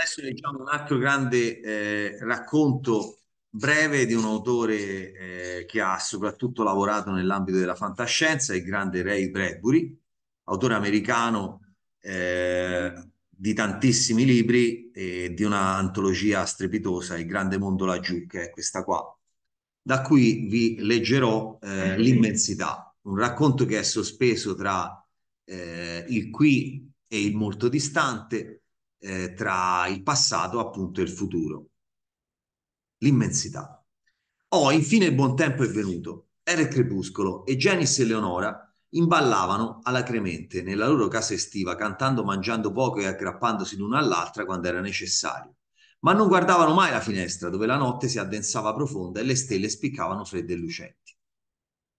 Adesso leggiamo un altro grande eh, racconto breve di un autore eh, che ha soprattutto lavorato nell'ambito della fantascienza, il grande Ray Bradbury, autore americano eh, di tantissimi libri e di una antologia strepitosa, Il grande mondo laggiù, che è questa qua. Da cui vi leggerò eh, l'immensità, un racconto che è sospeso tra eh, il qui e il molto distante, eh, tra il passato appunto e il futuro. L'immensità. Oh, infine il buon tempo è venuto. Era il crepuscolo e Janice e Leonora imballavano alacremente nella loro casa estiva, cantando, mangiando poco e aggrappandosi l'una all'altra quando era necessario. Ma non guardavano mai la finestra dove la notte si addensava profonda e le stelle spiccavano fredde e lucenti.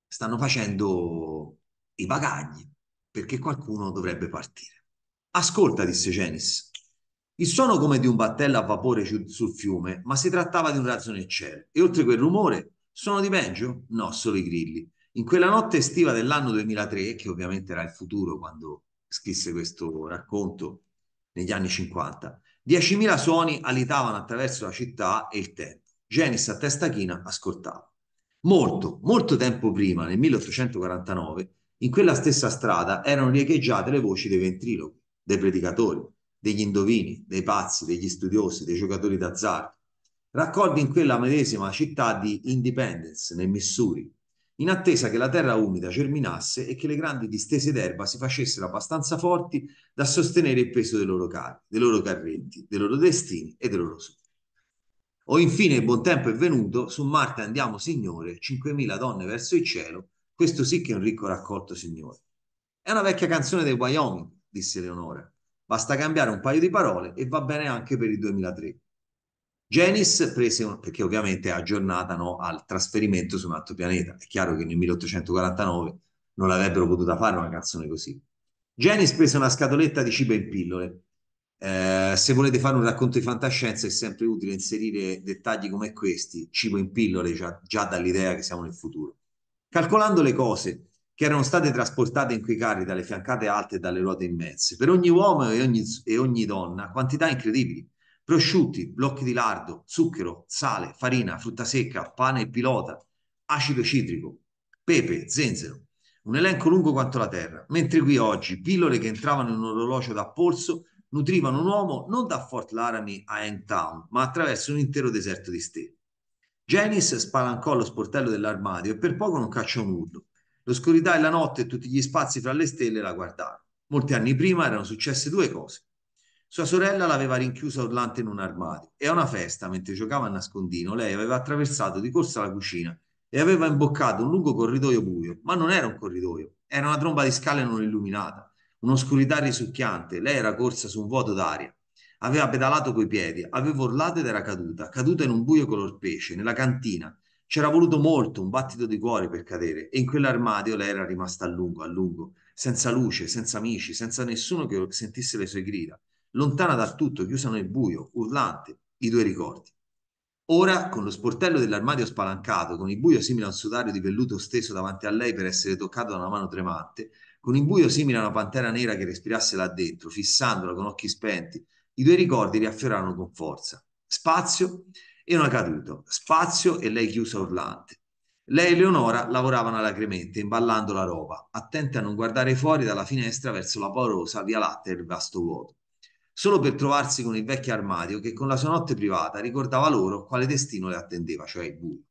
Stanno facendo i bagagli perché qualcuno dovrebbe partire. Ascolta, disse Janice, il suono come di un battello a vapore sul fiume, ma si trattava di un razzo nel cielo. E oltre quel rumore, suono di peggio? No, solo i grilli. In quella notte estiva dell'anno 2003, che ovviamente era il futuro quando scrisse questo racconto negli anni 50, 10.000 suoni alitavano attraverso la città e il tempo. Genis a testa china ascoltava. Molto, molto tempo prima, nel 1849, in quella stessa strada erano riecheggiate le voci dei ventriloqui, dei predicatori, degli indovini, dei pazzi, degli studiosi, dei giocatori d'azzardo, raccolti in quella medesima città di Independence, nel Missouri, in attesa che la terra umida germinasse e che le grandi distese d'erba si facessero abbastanza forti da sostenere il peso dei loro carri, dei loro carretti, dei loro destini e dei loro sogni. O infine il buon tempo è venuto, su Marte andiamo signore, 5.000 donne verso il cielo, questo sì che è un ricco raccolto signore. È una vecchia canzone dei Wyoming, disse Leonora. Basta cambiare un paio di parole e va bene anche per il 2003. Genis prese, un, perché ovviamente è aggiornata no, al trasferimento su un altro pianeta. È chiaro che nel 1849 non l'avrebbero potuta fare una canzone così. Genis prese una scatoletta di cibo in pillole. Eh, se volete fare un racconto di fantascienza è sempre utile inserire dettagli come questi, cibo in pillole, già, già dall'idea che siamo nel futuro. Calcolando le cose, che erano state trasportate in quei carri dalle fiancate alte e dalle ruote immense. Per ogni uomo e ogni, e ogni donna, quantità incredibili. Prosciutti, blocchi di lardo, zucchero, sale, farina, frutta secca, pane e pilota, acido citrico, pepe, zenzero. Un elenco lungo quanto la terra. Mentre qui oggi, pillole che entravano in un orologio da polso nutrivano un uomo non da Fort Laramie a Hangtown, ma attraverso un intero deserto di steppe. Janice spalancò lo sportello dell'armadio e per poco non cacciò un urlo. L'oscurità e la notte e tutti gli spazi fra le stelle la guardarono. Molti anni prima erano successe due cose. Sua sorella l'aveva rinchiusa urlante in un armadio e a una festa, mentre giocava a nascondino, lei aveva attraversato di corsa la cucina e aveva imboccato un lungo corridoio buio, ma non era un corridoio, era una tromba di scale non illuminata, un'oscurità risucchiante. Lei era corsa su un vuoto d'aria. Aveva pedalato coi piedi, aveva urlato ed era caduta, caduta in un buio color pesce, nella cantina, c'era voluto molto, un battito di cuore per cadere, e in quell'armadio lei era rimasta a lungo, a lungo, senza luce, senza amici, senza nessuno che sentisse le sue grida, lontana da tutto, chiusa nel buio, urlante, i due ricordi. Ora, con lo sportello dell'armadio spalancato, con il buio simile a un sudario di velluto steso davanti a lei per essere toccato da una mano tremante, con il buio simile a una pantera nera che respirasse là dentro, fissandola con occhi spenti, i due ricordi riaffiorarono con forza. Spazio e Erano caduto Spazio e lei chiusa urlante. Lei e Leonora lavoravano alacremente, imballando la roba, attente a non guardare fuori dalla finestra verso la paurosa via latte del vasto vuoto, solo per trovarsi con il vecchio armadio che con la sua notte privata ricordava loro quale destino le attendeva, cioè il buio.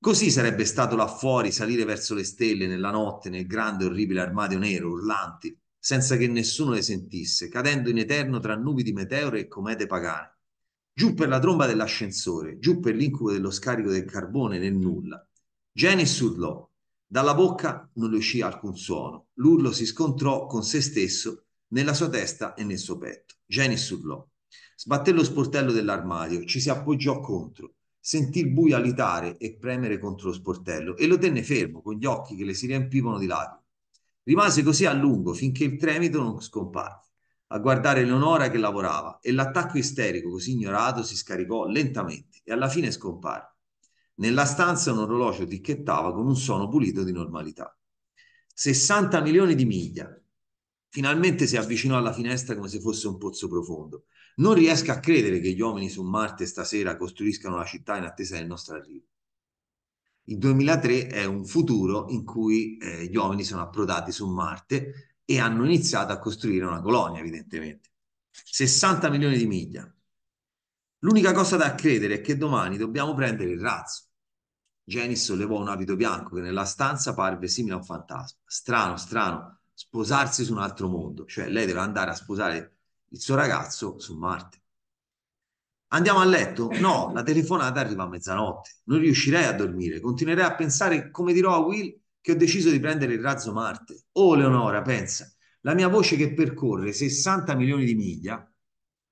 Così sarebbe stato là fuori salire verso le stelle nella notte nel grande orribile armadio nero, urlanti, senza che nessuno le sentisse, cadendo in eterno tra nubi di meteore e comete pagane giù per la tromba dell'ascensore, giù per l'incubo dello scarico del carbone nel nulla. Janice urlò. Dalla bocca non le uscì alcun suono. L'urlo si scontrò con se stesso nella sua testa e nel suo petto. Janice urlò. Sbatté lo sportello dell'armadio, ci si appoggiò contro. Sentì il buio alitare e premere contro lo sportello e lo tenne fermo con gli occhi che le si riempivano di lacrime. Rimase così a lungo finché il tremito non scomparve a guardare Leonora che lavorava e l'attacco isterico così ignorato si scaricò lentamente e alla fine scomparve. Nella stanza un orologio ticchettava con un suono pulito di normalità. 60 milioni di miglia. Finalmente si avvicinò alla finestra come se fosse un pozzo profondo. Non riesco a credere che gli uomini su Marte stasera costruiscano la città in attesa del nostro arrivo. Il 2003 è un futuro in cui eh, gli uomini sono approdati su Marte e hanno iniziato a costruire una colonia, evidentemente. 60 milioni di miglia. L'unica cosa da credere è che domani dobbiamo prendere il razzo. Genis sollevò un abito bianco che nella stanza parve simile a un fantasma. Strano, strano, sposarsi su un altro mondo, cioè lei deve andare a sposare il suo ragazzo su Marte. Andiamo a letto? No, la telefonata arriva a mezzanotte. Non riuscirei a dormire. Continuerei a pensare, come dirò a Will, che ho deciso di prendere il razzo Marte. Oh Leonora, pensa, la mia voce che percorre 60 milioni di miglia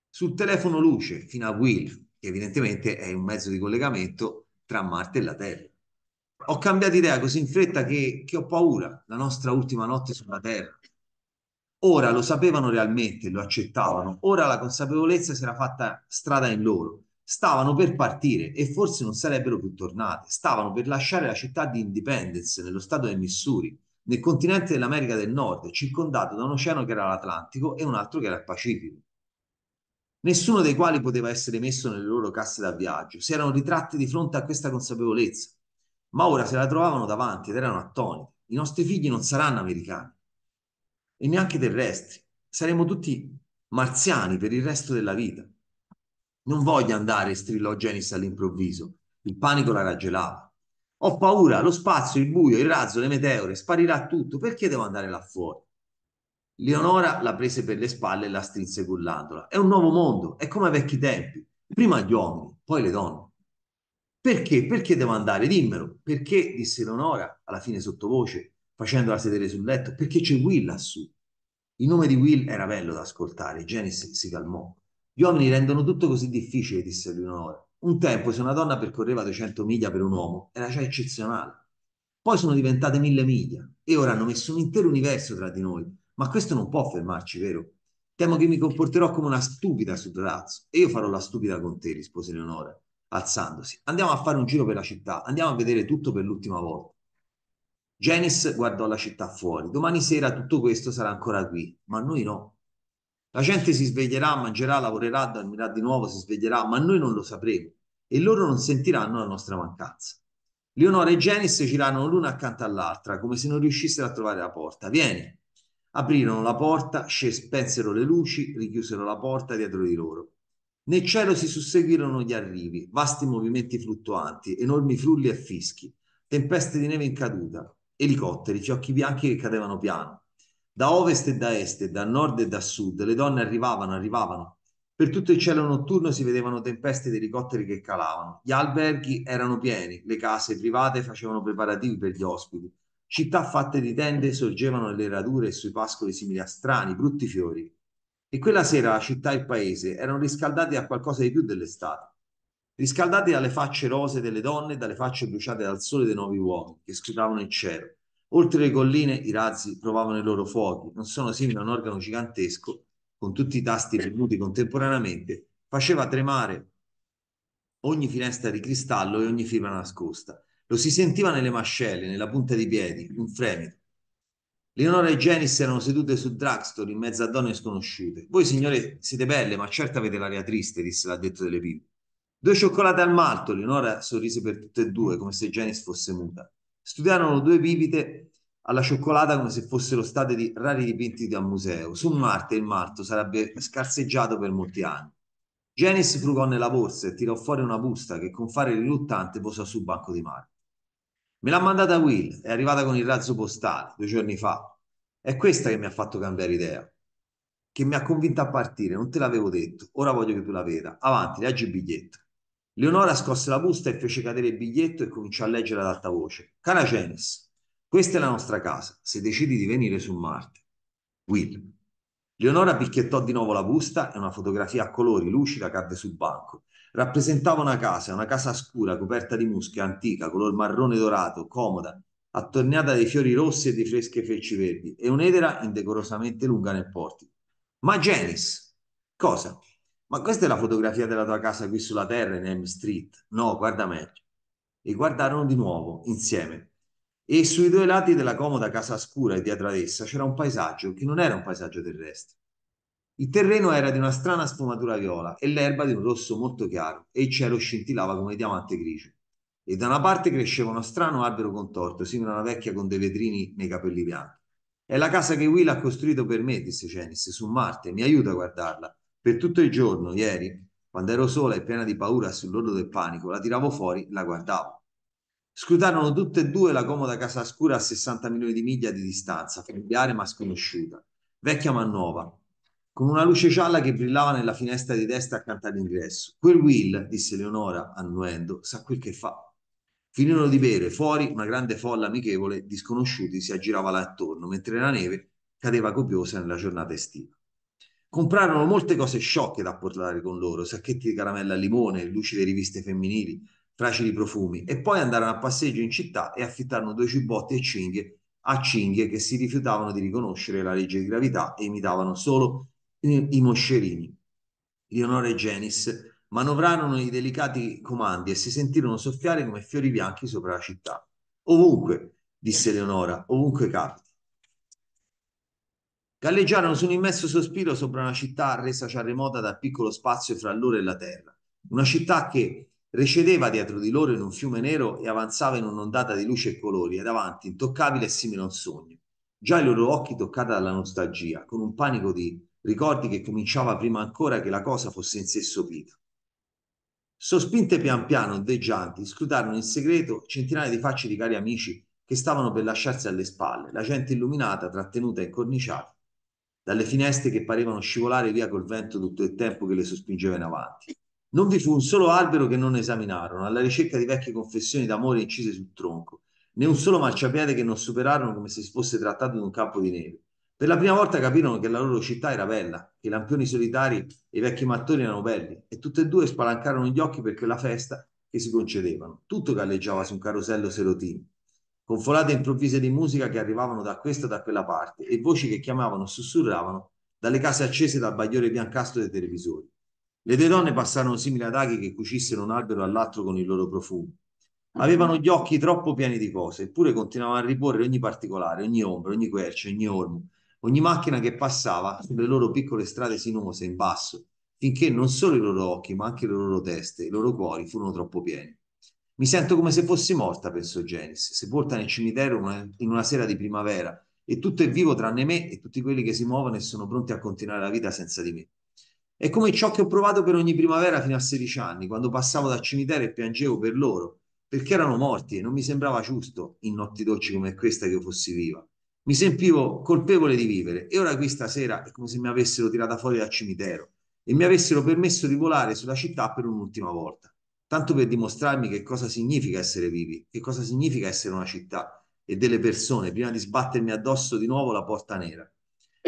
sul telefono luce fino a Will, che evidentemente è un mezzo di collegamento tra Marte e la Terra. Ho cambiato idea così in fretta che, che ho paura, la nostra ultima notte sulla Terra. Ora lo sapevano realmente, lo accettavano, ora la consapevolezza si era fatta strada in loro stavano per partire e forse non sarebbero più tornate, stavano per lasciare la città di Independence nello stato del Missouri, nel continente dell'America del Nord, circondato da un oceano che era l'Atlantico e un altro che era il Pacifico. Nessuno dei quali poteva essere messo nelle loro casse da viaggio, si erano ritratti di fronte a questa consapevolezza, ma ora se la trovavano davanti ed erano attoniti. I nostri figli non saranno americani e neanche terrestri, saremo tutti marziani per il resto della vita. Non voglio andare, strillò Genis all'improvviso. Il panico la raggelava. Ho paura, lo spazio, il buio, il razzo, le meteore, sparirà tutto. Perché devo andare là fuori? Leonora la prese per le spalle e la strinse cullandola. È un nuovo mondo, è come ai vecchi tempi. Prima gli uomini, poi le donne. Perché? Perché devo andare? Dimmelo. Perché? disse Leonora, alla fine sottovoce, facendola sedere sul letto. Perché c'è Will lassù. Il nome di Will era bello da ascoltare. Janice si calmò. Gli uomini rendono tutto così difficile, disse Leonora. Un tempo, se una donna percorreva 200 miglia per un uomo, era già eccezionale. Poi sono diventate mille miglia e ora hanno messo un intero universo tra di noi. Ma questo non può fermarci, vero? Temo che mi comporterò come una stupida sul razzo e io farò la stupida con te, rispose Leonora, alzandosi. Andiamo a fare un giro per la città, andiamo a vedere tutto per l'ultima volta. Janice guardò la città fuori. Domani sera tutto questo sarà ancora qui, ma noi no. La gente si sveglierà, mangerà, lavorerà, dormirà di nuovo, si sveglierà, ma noi non lo sapremo e loro non sentiranno la nostra mancanza. Leonora e Genis girarono l'una accanto all'altra, come se non riuscissero a trovare la porta. Vieni! Aprirono la porta, spensero le luci, richiusero la porta dietro di loro. Nel cielo si susseguirono gli arrivi, vasti movimenti fluttuanti, enormi frulli e fischi, tempeste di neve in caduta, elicotteri, fiocchi bianchi che cadevano piano, da ovest e da est, da nord e da sud, le donne arrivavano, arrivavano. Per tutto il cielo notturno si vedevano tempeste di elicotteri che calavano. Gli alberghi erano pieni, le case private facevano preparativi per gli ospiti. Città fatte di tende sorgevano nelle radure e sui pascoli simili a strani, brutti fiori. E quella sera la città e il paese erano riscaldati a qualcosa di più dell'estate riscaldati dalle facce rose delle donne e dalle facce bruciate dal sole dei nuovi uomini che scrutavano il cielo. Oltre le colline i razzi provavano i loro fuochi, non sono simili a un organo gigantesco con tutti i tasti premuti contemporaneamente, faceva tremare ogni finestra di cristallo e ogni fibra nascosta. Lo si sentiva nelle mascelle, nella punta dei piedi, un fremito. Leonora e Janice erano sedute su Draxtor in mezzo a donne sconosciute. Voi, signore, siete belle, ma certo avete l'aria triste, disse l'addetto delle pipe. Due cioccolate al malto, Leonora sorrise per tutte e due, come se Janice fosse muta studiarono due bibite alla cioccolata come se fossero state di rari dipinti da museo. Su Marte il marto sarebbe scarseggiato per molti anni. Genis frugò nella borsa e tirò fuori una busta che con fare riluttante posò sul banco di Marte. Me l'ha mandata Will, è arrivata con il razzo postale due giorni fa. È questa che mi ha fatto cambiare idea, che mi ha convinto a partire, non te l'avevo detto, ora voglio che tu la veda. Avanti, leggi il biglietto. Leonora scosse la busta e fece cadere il biglietto e cominciò a leggere ad alta voce. Cara Genis, questa è la nostra casa, se decidi di venire su Marte. Will. Leonora picchiettò di nuovo la busta e una fotografia a colori lucida cadde sul banco. Rappresentava una casa, una casa scura, coperta di musche, antica, color marrone dorato, comoda, attorniata dai fiori rossi e di fresche feci verdi, e un'edera indecorosamente lunga nel portico. Ma Janice, cosa? ma questa è la fotografia della tua casa qui sulla terra in M Street? No, guarda meglio. E guardarono di nuovo, insieme. E sui due lati della comoda casa scura e dietro ad essa c'era un paesaggio che non era un paesaggio terrestre. Il terreno era di una strana sfumatura viola e l'erba di un rosso molto chiaro e il cielo scintillava come diamante grigio. E da una parte cresceva uno strano albero contorto, simile a una vecchia con dei vetrini nei capelli bianchi. È la casa che Will ha costruito per me, disse Janice, su Marte, mi aiuta a guardarla per tutto il giorno, ieri, quando ero sola e piena di paura sull'orlo del panico, la tiravo fuori e la guardavo. Scrutarono tutte e due la comoda casa scura a 60 milioni di miglia di distanza, familiare ma sconosciuta, vecchia ma nuova, con una luce gialla che brillava nella finestra di destra accanto all'ingresso. Quel Will, disse Leonora, annuendo, sa quel che fa. Finirono di bere, fuori una grande folla amichevole di sconosciuti si aggirava là attorno, mentre la neve cadeva copiosa nella giornata estiva. Comprarono molte cose sciocche da portare con loro, sacchetti di caramella al limone, lucide riviste femminili, fragili profumi, e poi andarono a passeggio in città e affittarono due giubbotti e cinghie a cinghie che si rifiutavano di riconoscere la legge di gravità e imitavano solo i moscerini. Leonore e Genis manovrarono i delicati comandi e si sentirono soffiare come fiori bianchi sopra la città. Ovunque, disse Leonora, ovunque capiti. Galleggiarono su un immenso sospiro sopra una città resa già remota dal piccolo spazio fra loro e la terra. Una città che recedeva dietro di loro in un fiume nero e avanzava in un'ondata di luce e colori, e davanti, intoccabile e simile a un sogno. Già i loro occhi toccati dalla nostalgia, con un panico di ricordi che cominciava prima ancora che la cosa fosse in sé sopita. Sospinte pian piano, ondeggianti, scrutarono in segreto centinaia di facce di cari amici che stavano per lasciarsi alle spalle, la gente illuminata, trattenuta e incorniciata dalle finestre che parevano scivolare via col vento tutto il tempo che le sospingeva in avanti. Non vi fu un solo albero che non esaminarono, alla ricerca di vecchie confessioni d'amore incise sul tronco, né un solo marciapiede che non superarono come se si fosse trattato di un campo di neve. Per la prima volta capirono che la loro città era bella, che i lampioni solitari e i vecchi mattoni erano belli, e tutte e due spalancarono gli occhi per quella festa che si concedevano. Tutto galleggiava su un carosello serotino con folate improvvise di musica che arrivavano da questa e da quella parte e voci che chiamavano, sussurravano dalle case accese dal bagliore biancastro dei televisori. Le due donne passarono simili ad aghi che cucissero un albero all'altro con il loro profumo. Mm-hmm. Avevano gli occhi troppo pieni di cose, eppure continuavano a riporre ogni particolare, ogni ombra, ogni quercia, ogni ormo, ogni macchina che passava sulle loro piccole strade sinuose in basso, finché non solo i loro occhi, ma anche le loro teste, i loro cuori furono troppo pieni. Mi sento come se fossi morta, pensò Janice, sepolta nel cimitero in una sera di primavera, e tutto è vivo tranne me e tutti quelli che si muovono e sono pronti a continuare la vita senza di me. È come ciò che ho provato per ogni primavera fino a 16 anni, quando passavo dal cimitero e piangevo per loro, perché erano morti e non mi sembrava giusto in notti dolci come questa che io fossi viva. Mi sentivo colpevole di vivere e ora qui stasera è come se mi avessero tirata fuori dal cimitero e mi avessero permesso di volare sulla città per un'ultima volta tanto per dimostrarmi che cosa significa essere vivi, che cosa significa essere una città e delle persone, prima di sbattermi addosso di nuovo la porta nera.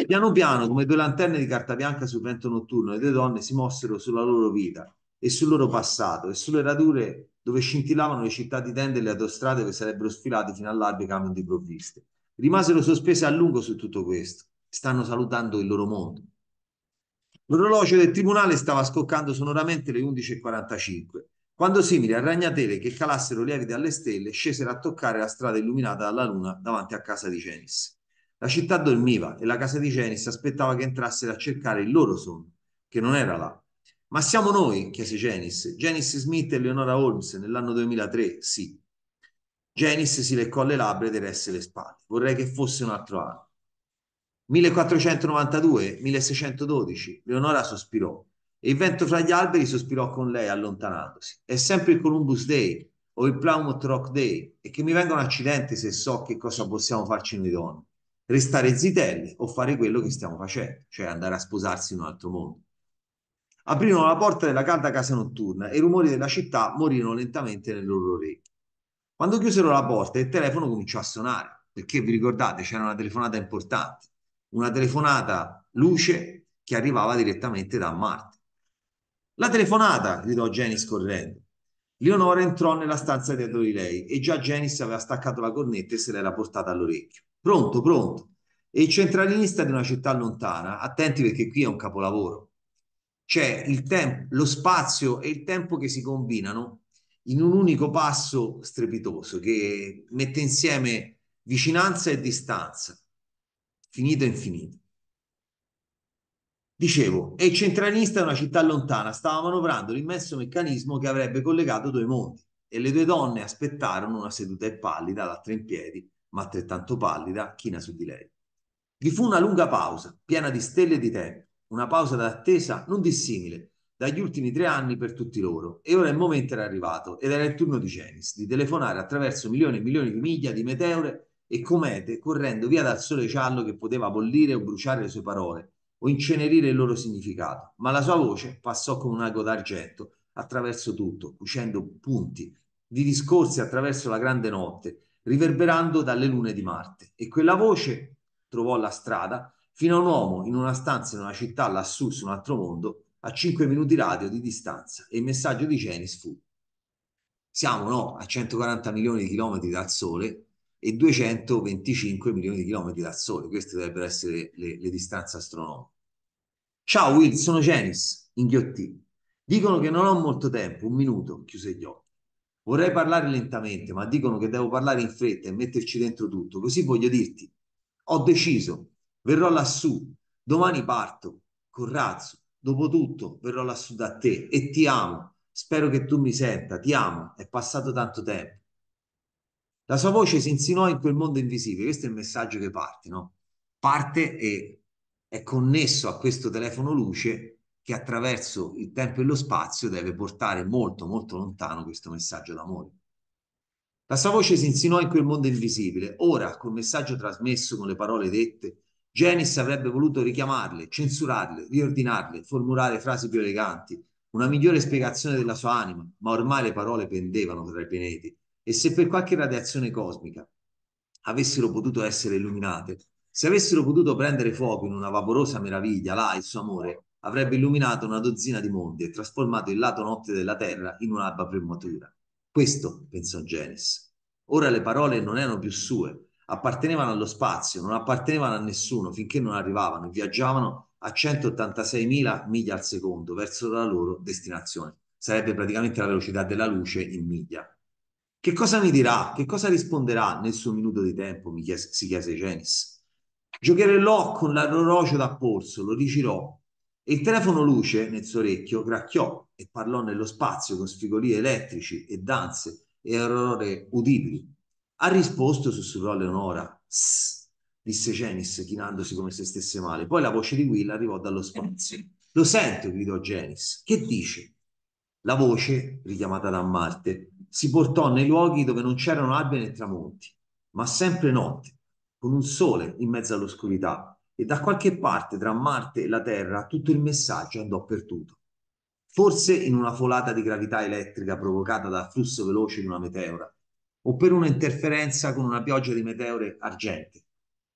Piano piano, come due lanterne di carta bianca sul vento notturno, le due donne si mossero sulla loro vita e sul loro passato e sulle radure dove scintillavano le città di tende e le autostrade che sarebbero sfilate fino all'alba i camion di provviste. Rimasero sospese a lungo su tutto questo. Stanno salutando il loro mondo. L'orologio del tribunale stava scoccando sonoramente le 11.45 quando simili a ragnatele che calassero lievi dalle stelle, scesero a toccare la strada illuminata dalla luna davanti a casa di Genis. La città dormiva e la casa di Genis aspettava che entrassero a cercare il loro sonno, che non era là. Ma siamo noi, chiese Genis. Genis Smith e Leonora Holmes nell'anno 2003, sì. Genis si leccò le labbra e deresse le spalle. Vorrei che fosse un altro anno. 1492, 1612. Leonora sospirò. E il vento fra gli alberi sospirò con lei allontanandosi. È sempre il Columbus Day o il Plymouth Rock Day e che mi venga un accidente se so che cosa possiamo farci noi donne. Restare zitelli o fare quello che stiamo facendo, cioè andare a sposarsi in un altro mondo. Aprirono la porta della calda casa notturna e i rumori della città morirono lentamente nelle loro orecchie. Quando chiusero la porta, il telefono cominciò a suonare, perché vi ricordate c'era una telefonata importante, una telefonata luce che arrivava direttamente da Marte. La telefonata, gridò Janice correndo. Leonora entrò nella stanza dietro di lei e già Janice aveva staccato la cornetta e se l'era portata all'orecchio. Pronto, pronto. E il centralinista di una città lontana, attenti perché qui è un capolavoro. C'è il tempo, lo spazio e il tempo che si combinano in un unico passo strepitoso che mette insieme vicinanza e distanza, finito e infinito. Dicevo, e il centralista è una città lontana, stava manovrando l'immenso meccanismo che avrebbe collegato due mondi e le due donne aspettarono una seduta e pallida, l'altra in piedi, ma altrettanto pallida, china su di lei. Vi fu una lunga pausa, piena di stelle e di tempo, una pausa d'attesa non dissimile dagli ultimi tre anni per tutti loro. E ora il momento era arrivato ed era il turno di Genis di telefonare attraverso milioni e milioni di miglia di meteore e comete correndo via dal sole giallo che poteva bollire o bruciare le sue parole o incenerire il loro significato, ma la sua voce passò come un ago d'argento attraverso tutto, cucendo punti di discorsi attraverso la grande notte, riverberando dalle lune di Marte. E quella voce trovò la strada fino a un uomo in una stanza in una città lassù su un altro mondo a 5 minuti radio di distanza e il messaggio di Genis fu siamo no, a 140 milioni di chilometri dal Sole e 225 milioni di chilometri dal Sole, queste dovrebbero essere le, le distanze astronomiche. Ciao Will, sono Genis, inghiottì. Dicono che non ho molto tempo, un minuto, chiuse gli occhi. Vorrei parlare lentamente, ma dicono che devo parlare in fretta e metterci dentro tutto. Così voglio dirti, ho deciso, verrò lassù, domani parto, col razzo. Dopotutto verrò lassù da te e ti amo. Spero che tu mi senta, ti amo, è passato tanto tempo. La sua voce si insinuò in quel mondo invisibile, questo è il messaggio che parte, no? Parte e è connesso a questo telefono luce che attraverso il tempo e lo spazio deve portare molto molto lontano questo messaggio d'amore. La sua voce si insinuò in quel mondo invisibile. Ora, col messaggio trasmesso con le parole dette, Genis avrebbe voluto richiamarle, censurarle, riordinarle, formulare frasi più eleganti, una migliore spiegazione della sua anima, ma ormai le parole pendevano tra i pianeti e se per qualche radiazione cosmica avessero potuto essere illuminate, se avessero potuto prendere fuoco in una vaporosa meraviglia, là il suo amore avrebbe illuminato una dozzina di mondi e trasformato il lato notte della terra in un'alba prematura. Questo pensò Genis. Ora le parole non erano più sue, appartenevano allo spazio, non appartenevano a nessuno finché non arrivavano e viaggiavano a 186.000 miglia al secondo verso la loro destinazione. Sarebbe praticamente la velocità della luce in miglia. Che cosa mi dirà? Che cosa risponderà nel suo minuto di tempo? Chiese, si chiese Genis. Giocherellò con l'orologio da polso, lo rigirò e il telefono luce nel suo orecchio gracchiò e parlò nello spazio con sfigolii elettrici e danze e orrore udibili. Ha risposto, sussurrò Leonora. Sss, disse Genis, chinandosi come se stesse male. Poi la voce di Will arrivò dallo spazio. Lo sento, gridò Genis. Che dice? La voce, richiamata da Marte, si portò nei luoghi dove non c'erano alberi e tramonti, ma sempre notte, con un sole in mezzo all'oscurità e da qualche parte tra Marte e la Terra tutto il messaggio andò perduto. Forse in una folata di gravità elettrica provocata dal flusso veloce di una meteora o per una interferenza con una pioggia di meteore argente.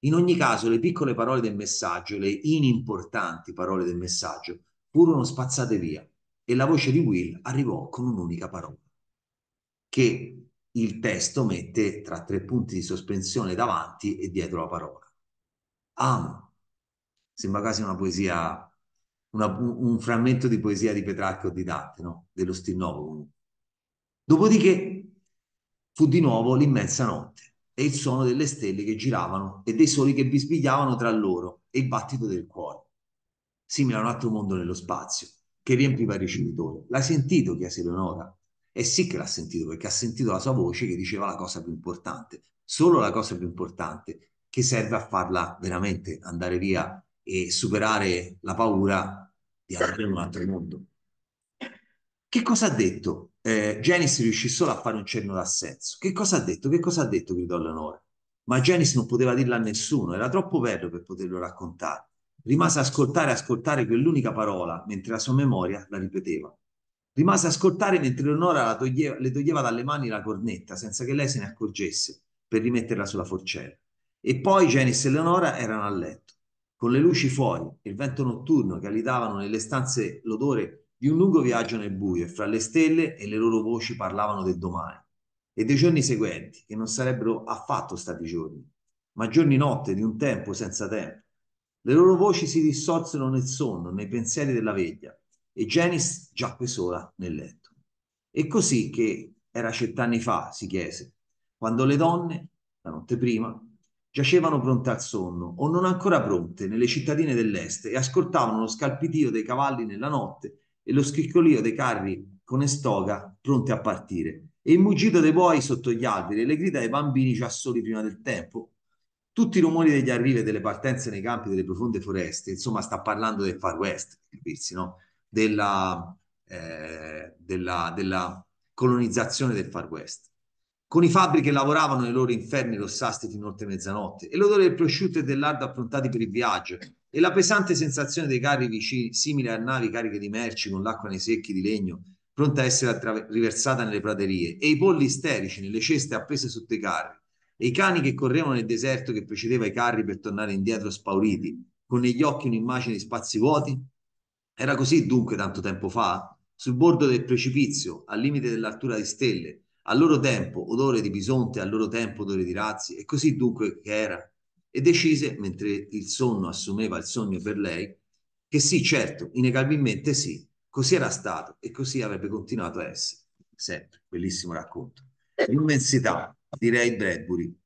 In ogni caso le piccole parole del messaggio, le inimportanti parole del messaggio, furono spazzate via e la voce di Will arrivò con un'unica parola, che il testo mette tra tre punti di sospensione davanti e dietro la parola. Amo. Sembra quasi una poesia, una, un frammento di poesia di Petrarca o di Dante, no? dello stil nuovo Dopodiché fu di nuovo l'immensa notte e il suono delle stelle che giravano e dei soli che bisbigliavano tra loro e il battito del cuore, simile a un altro mondo nello spazio, che riempiva il ricevitore. L'hai sentito, chiese Leonora? E sì che l'ha sentito, perché ha sentito la sua voce che diceva la cosa più importante, solo la cosa più importante, che serve a farla veramente andare via e superare la paura di andare in un altro mondo. Che cosa ha detto? Eh, Janice riuscì solo a fare un cenno d'assenso. Che cosa ha detto? Che cosa ha detto? gridò Leonora. Ma Janice non poteva dirla a nessuno, era troppo bello per poterlo raccontare. Rimase a ascoltare e ascoltare quell'unica parola mentre la sua memoria la ripeteva. Rimase a ascoltare mentre Leonora toglieva, le toglieva dalle mani la cornetta senza che lei se ne accorgesse per rimetterla sulla forcella. E poi Janice e Leonora erano a letto. Con le luci fuori e il vento notturno che alitavano nelle stanze l'odore di un lungo viaggio nel buio e fra le stelle e le loro voci parlavano del domani e dei giorni seguenti, che non sarebbero affatto stati giorni, ma giorni-notte di un tempo senza tempo. Le loro voci si dissorsero nel sonno, nei pensieri della veglia, e Janice giacque sola nel letto. E così che era cent'anni fa, si chiese, quando le donne, la notte prima, giacevano pronte al sonno o non ancora pronte nelle cittadine dell'est e ascoltavano lo scalpitio dei cavalli nella notte e lo scriccolio dei carri con estoga pronte a partire e il muggito dei buoi sotto gli alberi e le grida dei bambini già soli prima del tempo. Tutti i rumori degli arrivi e delle partenze nei campi delle profonde foreste, insomma sta parlando del Far West, capirsi, no? della, eh, della, della colonizzazione del Far West. Con i fabbri che lavoravano nei loro inferni rossasti fino notte mezzanotte, e l'odore del prosciutto e dell'ardo approntati per il viaggio, e la pesante sensazione dei carri vicini, simili a navi cariche di merci con l'acqua nei secchi di legno, pronta a essere attraver- riversata nelle praterie, e i polli isterici nelle ceste appese sotto i carri, e i cani che correvano nel deserto che precedeva i carri per tornare indietro spauriti, con negli occhi un'immagine di spazi vuoti, era così dunque tanto tempo fa? Sul bordo del precipizio, al limite dell'altura di stelle, al loro tempo odore di bisonte, al loro tempo odore di razzi, e così dunque che era. E decise, mentre il sonno assumeva il sogno per lei, che sì, certo, innegabilmente sì, così era stato e così avrebbe continuato a essere. Sempre, bellissimo racconto. L'immensità, eh. direi Bradbury,